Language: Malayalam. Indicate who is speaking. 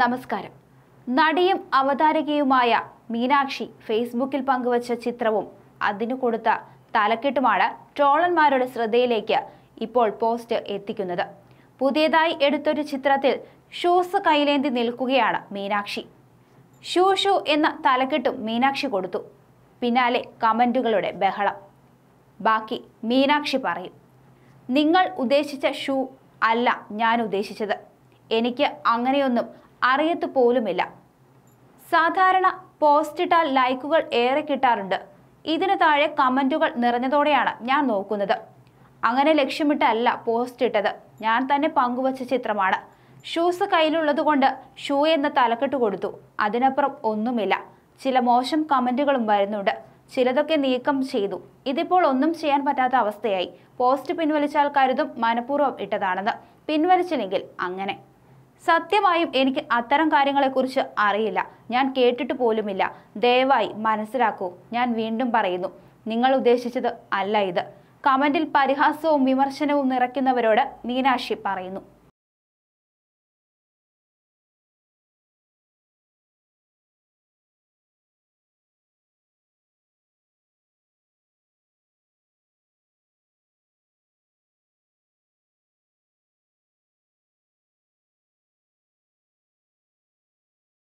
Speaker 1: നമസ്കാരം നടിയും അവതാരകയുമായ മീനാക്ഷി ഫേസ്ബുക്കിൽ പങ്കുവച്ച ചിത്രവും അതിനു കൊടുത്ത തലക്കെട്ടുമാണ് ട്രോളന്മാരുടെ ശ്രദ്ധയിലേക്ക് ഇപ്പോൾ പോസ്റ്റ് എത്തിക്കുന്നത് പുതിയതായി എടുത്തൊരു ചിത്രത്തിൽ ഷൂസ് കൈലേന്തി നിൽക്കുകയാണ് മീനാക്ഷി ഷൂ ഷൂ എന്ന തലക്കെട്ടും മീനാക്ഷി കൊടുത്തു പിന്നാലെ കമൻറ്റുകളുടെ ബഹളം ബാക്കി മീനാക്ഷി പറയും നിങ്ങൾ ഉദ്ദേശിച്ച ഷൂ അല്ല ഞാൻ ഉദ്ദേശിച്ചത് എനിക്ക് അങ്ങനെയൊന്നും അറിയത്തു പോലുമില്ല സാധാരണ പോസ്റ്റിട്ടാൽ ലൈക്കുകൾ ഏറെ കിട്ടാറുണ്ട് ഇതിന് താഴെ കമൻറ്റുകൾ നിറഞ്ഞതോടെയാണ് ഞാൻ നോക്കുന്നത് അങ്ങനെ ലക്ഷ്യമിട്ടല്ല പോസ്റ്റ് ഇട്ടത് ഞാൻ തന്നെ പങ്കുവച്ച ചിത്രമാണ് ഷൂസ് കയ്യിലുള്ളതുകൊണ്ട് ഷൂ എന്ന തലക്കെട്ട് കൊടുത്തു അതിനപ്പുറം ഒന്നുമില്ല ചില മോശം കമൻറ്റുകളും വരുന്നുണ്ട് ചിലതൊക്കെ നീക്കം ചെയ്തു ഇതിപ്പോൾ ഒന്നും ചെയ്യാൻ പറ്റാത്ത അവസ്ഥയായി പോസ്റ്റ് പിൻവലിച്ചാൽ കരുതും മനഃപൂർവ്വം ഇട്ടതാണെന്ന് പിൻവലിച്ചില്ലെങ്കിൽ അങ്ങനെ സത്യമായും എനിക്ക് അത്തരം കാര്യങ്ങളെക്കുറിച്ച് അറിയില്ല ഞാൻ കേട്ടിട്ട് പോലുമില്ല ദയവായി മനസ്സിലാക്കൂ ഞാൻ വീണ്ടും പറയുന്നു നിങ്ങൾ ഉദ്ദേശിച്ചത് അല്ല ഇത് കമന്റിൽ പരിഹാസവും വിമർശനവും നിറയ്ക്കുന്നവരോട് മീനാക്ഷി പറയുന്നു